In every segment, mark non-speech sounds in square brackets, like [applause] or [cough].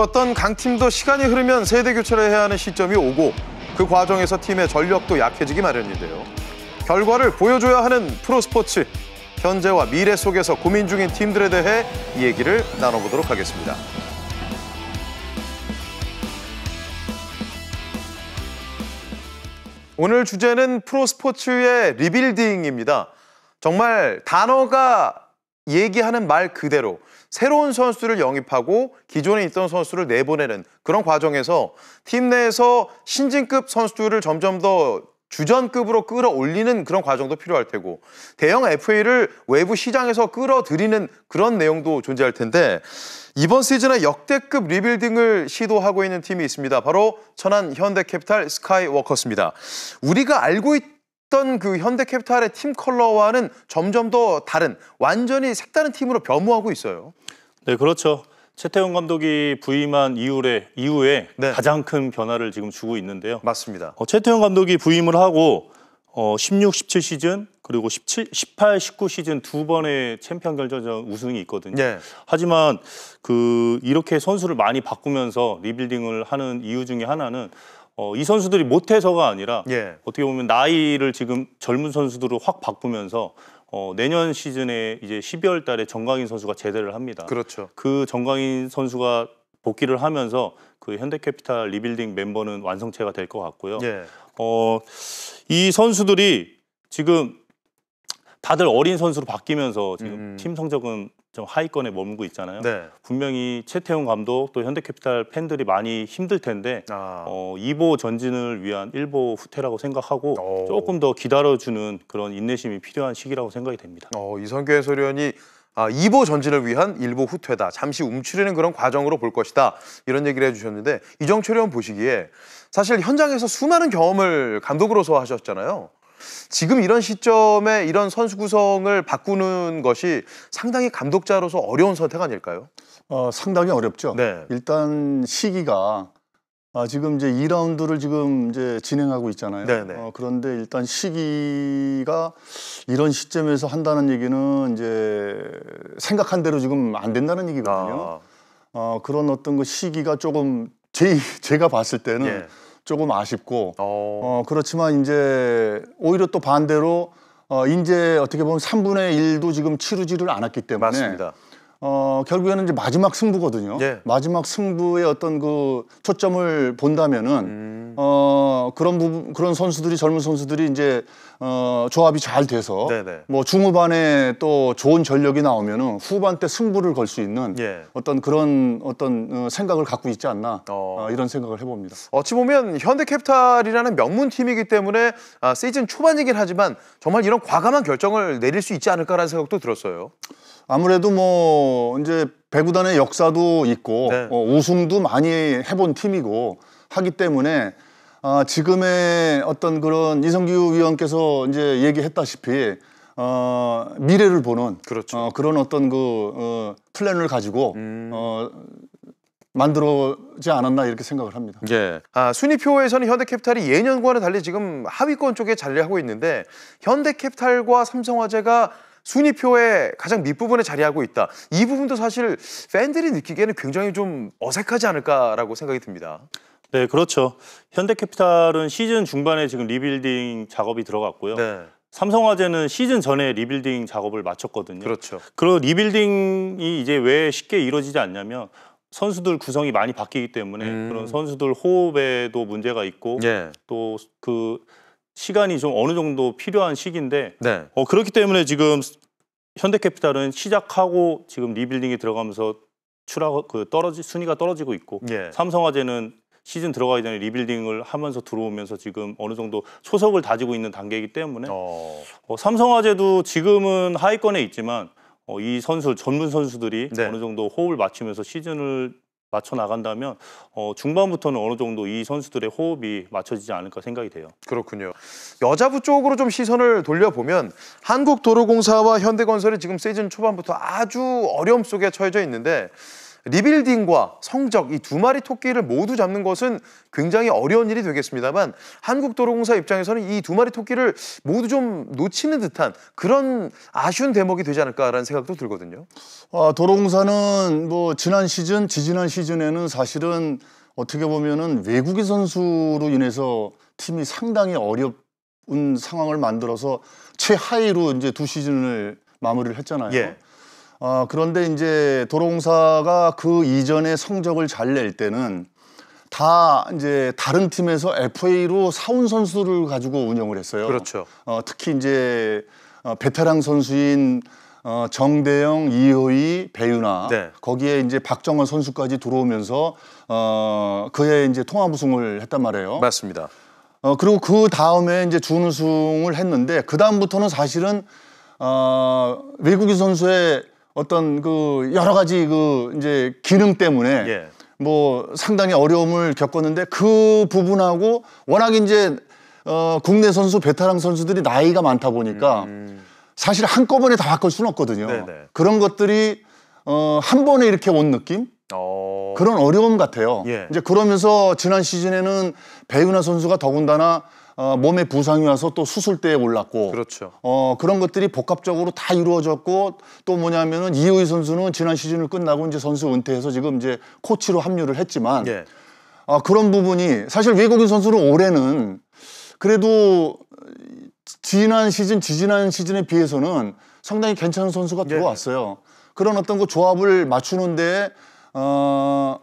좋았던 강팀도 시간이 흐르면 세대 교체를 해야 하는 시점이 오고 그 과정에서 팀의 전력도 약해지기 마련인데요. 결과를 보여줘야 하는 프로스포츠. 현재와 미래 속에서 고민 중인 팀들에 대해 얘기를 나눠보도록 하겠습니다. 오늘 주제는 프로스포츠의 리빌딩입니다. 정말 단어가 얘기하는 말 그대로 새로운 선수를 영입하고 기존에 있던 선수를 내보내는 그런 과정에서 팀 내에서 신진급 선수들을 점점 더 주전급으로 끌어올리는 그런 과정도 필요할 테고 대형 FA를 외부 시장에서 끌어들이는 그런 내용도 존재할 텐데 이번 시즌에 역대급 리빌딩을 시도하고 있는 팀이 있습니다. 바로 천안 현대캐피탈 스카이워커스입니다. 우리가 알고 있 어떤 그 현대캐피탈의 팀 컬러와는 점점 더 다른 완전히 색다른 팀으로 변모하고 있어요. 네, 그렇죠. 최태원 감독이 부임한 이후에 이후에 네. 가장 큰 변화를 지금 주고 있는데요. 맞습니다. 어, 최태원 감독이 부임을 하고 어, 16, 17 시즌 그리고 17, 18, 19 시즌 두 번의 챔피언 결정전 우승이 있거든요. 네. 하지만 그 이렇게 선수를 많이 바꾸면서 리빌딩을 하는 이유 중에 하나는 어, 이 선수들이 못해서가 아니라 예. 어떻게 보면 나이를 지금 젊은 선수들을확 바꾸면서 어, 내년 시즌에 이제 12월 달에 정강인 선수가 제대를 합니다. 그렇죠. 그 정강인 선수가 복귀를 하면서 그 현대캐피탈 리빌딩 멤버는 완성체가 될 것 같고요. 예. 어, 이 선수들이 지금 다들 어린 선수로 바뀌면서 지금 음. 팀 성적은 좀 하위권에 머물고 있잖아요. 네. 분명히 최태훈 감독 또 현대캐피탈 팬들이 많이 힘들 텐데 아. 어, 2보 전진을 위한 1보 후퇴라고 생각하고 오. 어. 조금 더 기다려주는 그런 인내심이 필요한 시기라고 생각이 됩니다. 어, 이성규 해소원이 아, 2보 전진을 위한 1보 후퇴다. 잠시 움츠리는 그런 과정으로 볼 것이다. 이런 얘기를 해주셨는데 이정철 의원 보시기에 사실 현장에서 수많은 경험을 감독으로서 하셨잖아요. 지금 이런 시점에 이런 선수 구성을 바꾸는 것이 상당히 감독자로서 어려운 선택 아닐까요? 어, 상당히 어렵죠. 네. 일단 시기가 아, 지금 이제 2라운드를 지금 이제 진행하고 있잖아요. 네네. 네. 어, 그런데 일단 시기가 이런 시점에서 한다는 얘기는 이제 생각한 대로 지금 안 된다는 얘기거든요. 아. 어, 그런 어떤 그 시기가 조금 [laughs] 제, 제가 봤을 때는 예. 조금 아쉽고 어. 어. 그렇지만 이제 오히려 또 반대로 어, 이제 어떻게 보면 3분의 1도 지금 치르지를 않았기 때문에 맞습니다. 어, 결국에는 이제 마지막 승부거든요. 예. 마지막 승부의 어떤 그 초점을 본다면은 음. 어, 그런 부분, 그런 선수들이 젊은 선수들이 이제 어, 조합이 잘 돼서 네네. 네. 뭐 중후반에 또 좋은 전력이 나오면은 후반 때 승부를 걸 수 있는 예. 어떤 그런 어떤 어, 생각을 갖고 있지 않나 어. 아, 이런 생각을 해봅니다. 어찌 보면 현대캐피탈이라는 명문 팀이기 때문에 아, 시즌 초반이긴 하지만 정말 이런 과감한 결정을 내릴 수 있지 않을까라는 생각도 들었어요. 아무래도 뭐 이제 배구단의 역사도 있고 네. 어, 우승도 많이 해본 팀이고 하기 때문에 아, 지금의 어떤 그런 이성규 위원께서 이제 얘기했다시피 어, 미래를 보는 그렇죠. 어, 그런 어떤 그 어, 플랜을 가지고 음. 어, 만들어지 않았나 이렇게 생각을 합니다. 예. 아, 순위표에서는 현대캐피탈이 예년과는 달리 지금 하위권 쪽에 자리하고 있는데 현대캐피탈과 삼성화재가 순위표에 가장 밑부분에 자리하고 있다. 이 부분도 사실 팬들이 느끼기에는 굉장히 좀 어색하지 않을까라고 생각이 듭니다. 네, 그렇죠. 현대캐피탈은 시즌 중반에 지금 리빌딩 작업이 들어갔고요. 네. 삼성화재는 시즌 전에 리빌딩 작업을 마쳤거든요. 그렇죠. 그런 리빌딩이 이제 왜 쉽게 이루어지지 않냐면 선수들 구성이 많이 바뀌기 때문에 음. 그런 선수들 호흡에도 문제가 있고 예. 또그 시간이 좀 어느 정도 필요한 시기인데 네. 어, 그렇기 때문에 지금 현대캐피탈은 시작하고 지금 리빌딩이 들어가면서 추락 그 떨어지 순위가 떨어지고 있고 예. 삼성화재는 시즌 들어가기 전에 리빌딩을 하면서 들어오면서 지금 어느 정도 초석을 다지고 있는 단계이기 때문에 어. 어, 삼성화재도 지금은 하위권에 있지만 어, 이 선수 전문 선수들이 네. 어느 정도 호흡을 맞추면서 시즌을 맞춰 나간다면 어, 중반부터는 어느 정도 이 선수들의 호흡이 맞춰지지 않을까 생각이 돼요. 그렇군요. 여자부 쪽으로 좀 시선을 돌려보면 한국도로공사와 현대건설이 지금 시즌 초반부터 아주 어려움 속에 처해져 있는데 리빌딩과 성적 이 두 마리 토끼를 모두 잡는 것은 굉장히 어려운 일이 되겠습니다만 한국도로공사 입장에서는 이 두 마리 토끼를 모두 좀 놓치는 듯한 그런 아쉬운 대목이 되지 않을까라는 생각도 들거든요. 아, 도로공사는 뭐 지난 시즌, 지지난 시즌에는 사실은 어떻게 보면은 외국인 선수로 인해서 팀이 상당히 어려운 상황을 만들어서 최하위로 이제 두 시즌을 마무리를 했잖아요. 예. 어, 그런데 이제 도로공사가 그 이전에 성적을 잘 낼 때는 다 이제 다른 팀에서 FA로 사운 선수를 가지고 운영을 했어요. 그렇죠. 어, 특히 이제 어, 베테랑 선수인 어, 정대영, 이효희, 배윤아 네. 거기에 이제 박정원 선수까지 들어오면서 어, 그의 이제 통합 우승을 했단 말이에요. 맞습니다. 어, 그리고 그 다음에 이제 준우승을 했는데 그 다음부터는 사실은 어, 외국인 선수의 어떤 그 여러 가지 그 이제 기능 때문에 예. 뭐 상당히 어려움을 겪었는데 그 부분하고 워낙 이제 어 국내 선수 베테랑 선수들이 나이가 많다 보니까 음. 음. 사실 한꺼번에 다 바꿀 수는 없거든요. 네네. 그런 것들이 어한 번에 이렇게 온 느낌? 어... 그런 어려움 같아요. 예. 이제 그러면서 지난 시즌에는 배윤아 선수가 더군다나 어, 몸에 부상이 와서 또 수술대에 올랐고 그렇죠. 어, 그런 것들이 복합적으로 다 이루어졌고 또 뭐냐면은 이호희 선수는 지난 시즌을 끝나고 이제 선수 은퇴해서 지금 이제 코치로 합류를 했지만 예. 어, 그런 부분이 사실 외국인 선수는 올해는 그래도 지난 시즌, 지지난 시즌에 비해서는 상당히 괜찮은 선수가 예. 들어왔어요. 예. 그런 어떤 그 조합을 맞추는데 어,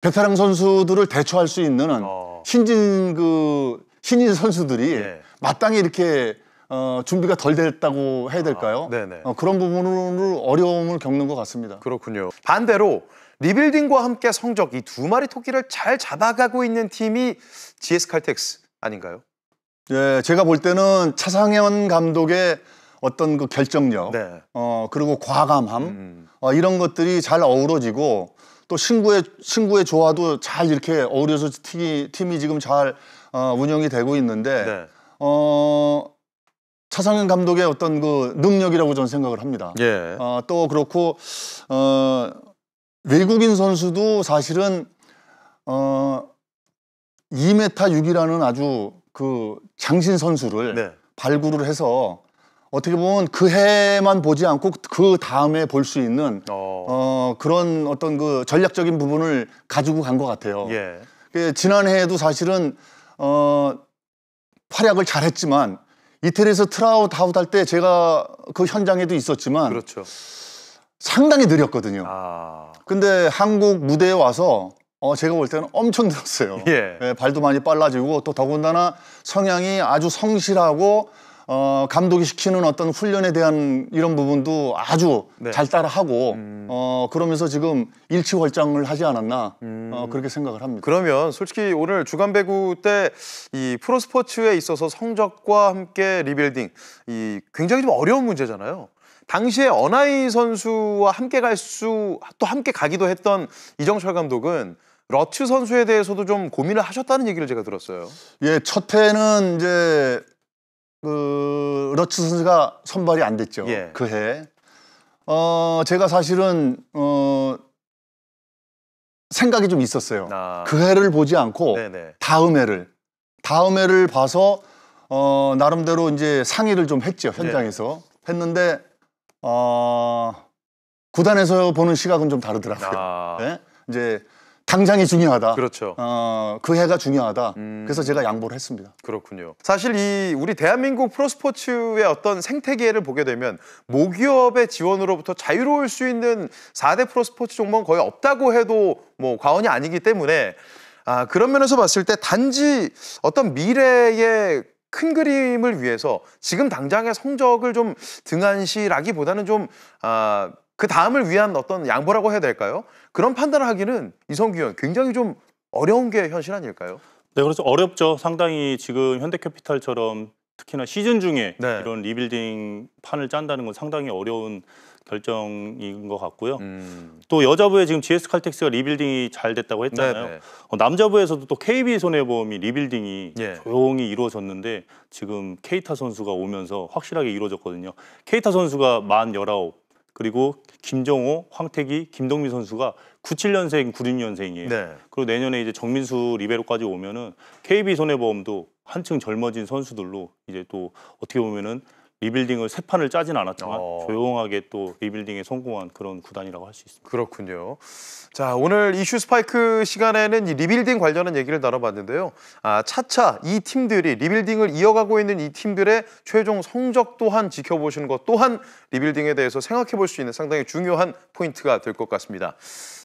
베테랑 선수들을 대처할 수 있는 어. 신진 그 신인 선수들이 예. 마땅히 이렇게 어, 준비가 덜 됐다고 해야 될까요? 아, 어, 그런 부분으로 어려움을 겪는 것 같습니다. 그렇군요. 반대로 리빌딩과 함께 성적 이 두 마리 토끼를 잘 잡아가고 있는 팀이 GS 칼텍스 아닌가요? 예, 제가 볼 때는 차상현 감독의 어떤 그 결정력, 네. 어 그리고 과감함 음. 어, 이런 것들이 잘 어우러지고 또 신구의 신구의 조화도 잘 이렇게 어우러져서 팀이, 팀이 지금 잘 어, 운영이 되고 있는데 네. 어 차상현 감독의 어떤 그 능력이라고 저는 생각을 합니다. 예. 어, 또 그렇고 어 외국인 선수도 사실은 어 2m 6이라는 아주 그 장신 선수를 네. 발굴을 해서 어떻게 보면 그 해만 보지 않고 그 다음에 볼 수 있는 어. 어. 그런 어떤 그 전략적인 부분을 가지고 간 것 같아요. 예. 그 지난해에도 사실은 어, 활약을 잘했지만 이태리에서 트라우트 아웃 할때 제가 그 현장에도 있었지만 그렇죠. 상당히 느렸거든요. 아... 근데 한국 무대에 와서 어, 제가 볼 때는 엄청 늘었어요. 예. 예, 발도 많이 빨라지고 또 더군다나 성향이 아주 성실하고 어, 감독이 시키는 어떤 훈련에 대한 이런 부분도 아주 네. 잘 따라하고 음. 어, 그러면서 지금 일치월장을 하지 않았나 어, 음. 어, 그렇게 생각을 합니다. 그러면 솔직히 오늘 주간 배구 때 이 프로 스포츠에 있어서 성적과 함께 리빌딩 이 굉장히 좀 어려운 문제잖아요. 당시에 어나이 선수와 함께 갈 수 또 함께 가기도 했던 이정철 감독은 러츠 선수에 대해서도 좀 고민을 하셨다는 얘기를 제가 들었어요. 예, 첫 해는 이제 그 러츠 선수가 선발이 안 됐죠. 예. 그 해. 어 제가 사실은 어 생각이 좀 있었어요. 아. 그 해를 보지 않고 네네. 다음 해를 다음 해를 봐서 어 나름대로 이제 상의를 좀 했죠 현장에서 네. 했는데 어 구단에서 보는 시각은 좀 다르더라고요. 아. 네? 이제 당장이 중요하다. 그렇죠. 어, 그 해가 중요하다. 음... 그래서 제가 양보를 했습니다. 그렇군요. 사실 이 우리 대한민국 프로스포츠의 어떤 생태계를 보게 되면 모기업의 지원으로부터 자유로울 수 있는 4대 프로스포츠 종목은 거의 없다고 해도 뭐 과언이 아니기 때문에 아, 그런 면에서 봤을 때 단지 어떤 미래의 큰 그림을 위해서 지금 당장의 성적을 좀 등한시라기보다는 좀 아, 그 다음을 위한 어떤 양보라고 해야 될까요? 그런 판단을 하기는 이성규 의원 굉장히 좀 어려운 게 현실 아닐까요? 네, 그렇죠. 어렵죠. 상당히 지금 현대캐피탈처럼 특히나 시즌 중에 네. 이런 리빌딩 판을 짠다는 건 상당히 어려운 결정인 것 같고요. 음. 또 여자부에 지금 GS 칼텍스가 리빌딩이 잘 됐다고 했잖아요. 네, 네. 어, 남자부에서도 또 KB 손해보험이 리빌딩이 예. 조용히 이루어졌는데 지금 케이타 선수가 오면서 확실하게 이루어졌거든요. 케이타 선수가 만 열아홉, 그리고 김정호, 황태기, 김동민 선수가 97년생, 96년생이에요. 네. 그리고 내년에 이제 정민수 리베로까지 오면은 KB 손해보험도 한층 젊어진 선수들로 이제 또 어떻게 보면은 리빌딩을 세 판을 짜진 않았지만 어. 조용하게 또 리빌딩에 성공한 그런 구단이라고 할 수 있습니다. 그렇군요. 자 오늘 이슈 스파이크 시간에는 리빌딩 관련한 얘기를 나눠봤는데요. 아, 차차 이 팀들이 리빌딩을 이어가고 있는 이 팀들의 최종 성적 또한 지켜보시는 것 또한 리빌딩에 대해서 생각해볼 수 있는 상당히 중요한 포인트가 될 것 같습니다.